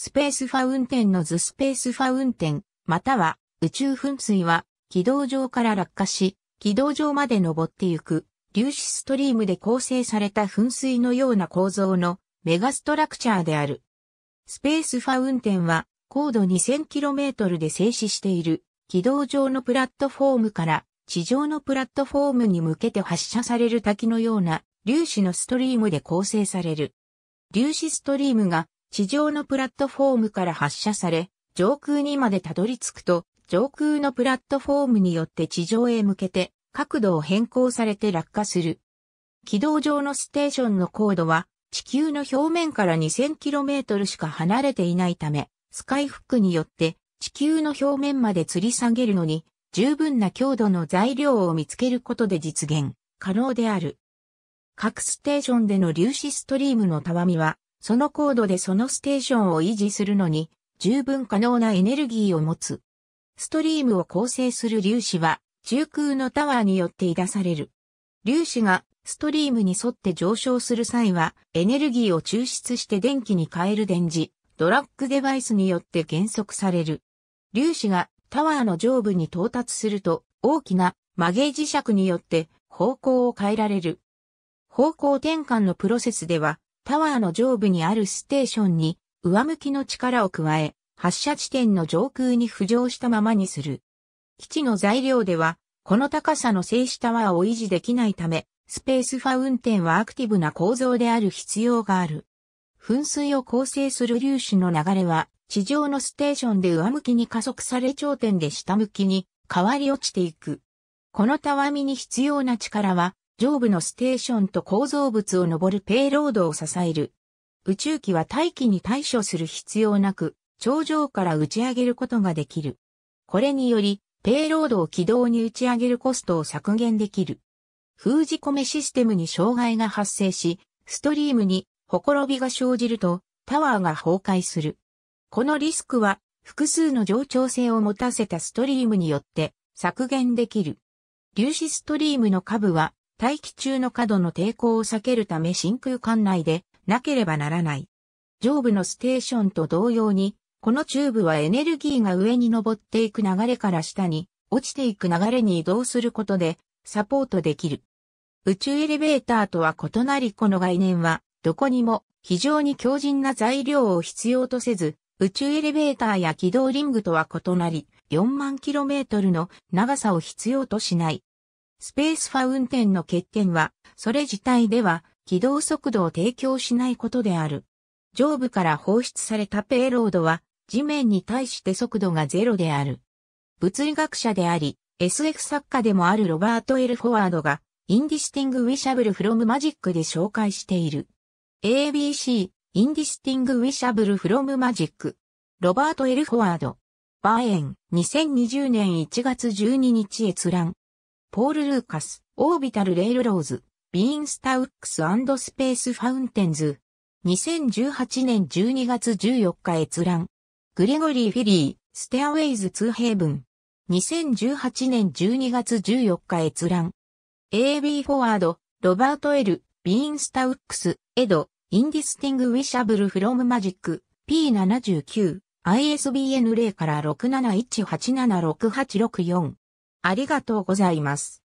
スペースファウンテンの図スペースファウンテン、または宇宙噴水は軌道上から落下し、軌道上まで登ってゆく粒子ストリームで構成された噴水のような構造のメガストラクチャーである。スペースファウンテンは高度 2000km で静止している軌道上のプラットフォームから地上のプラットフォームに向けて発射される滝のような粒子のストリームで構成される。粒子ストリームが地上のプラットフォームから発射され、上空にまでたどり着くと、上空のプラットフォームによって地上へ向けて角度を変更されて落下する。軌道上のステーションの高度は地球の表面から 2000km しか離れていないため、スカイフックによって地球の表面まで吊り下げるのに十分な強度の材料を見つけることで実現可能である。各ステーションでの粒子ストリームのたわみはその高度でそのステーションを維持するのに、十分可能なエネルギーを持つ。ストリームを構成する粒子は、中空のタワーによって出される。粒子がストリームに沿って上昇する際は、エネルギーを抽出して電気に変える電磁、ドラッグデバイスによって減速される。粒子がタワーの上部に到達すると、大きな曲げ磁石によって方向を変えられる。方向転換のプロセスでは、タワーの上部にあるステーションに上向きの力を加え、発射地点の上空に浮上したままにする。基地の材料では、この高さの静止タワーを維持できないため、スペースファウンテンはアクティブな構造である必要がある。噴水を構成する粒子の流れは、地上のステーションで上向きに加速され頂点で下向きに変わり落ちていく。このたわみに必要な力は、上部のステーションと構造物を登るペイロードを支える。宇宙機は大気に対処する必要なく、頂上から打ち上げることができる。これにより、ペイロードを軌道に打ち上げるコストを削減できる。封じ込めシステムに障害が発生し、ストリームに、ほころびが生じると、タワーが崩壊する。このリスクは、複数の冗長性を持たせたストリームによって削減できる。粒子ストリームの下部は大気中の角の抵抗を避けるため真空管内でなければならない。上部のステーションと同様に、このチューブはエネルギーが上に登っていく流れから下に落ちていく流れに移動することでサポートできる。宇宙エレベーターとは異なりこの概念はどこにも非常に強靭な材料を必要とせず宇宙エレベーターや軌道リングとは異なり4万 km の長さを必要としないスペースファウンテンの欠点は、それ自体では起動速度を提供しないことである。上部から放出されたペイロードは、地面に対して速度がゼロである。物理学者であり、SF 作家でもあるロバート・エル・フォワードが、インディスティング・ウィシャブル・フロム・マジックで紹介している。ABC、インディスティング・ウィシャブル・フロム・マジック。ロバート・エル・フォワード。バーエン、2020年1月12日閲覧。ポール・ルーカス、オービタル・レールローズ、ビーンスタウックススペース・ファウンテンズ。2018年12月14日閲覧。グレゴリー・フィリー、ステアウェイズ・ツーヘイブン。2018年12月14日閲覧。AB フォワード、ロバート・エル、ビーンスタウックス、エド、インディスティング・ウィシャブル・フロム・マジック、P79、ISBN0 から671876864。ありがとうございます。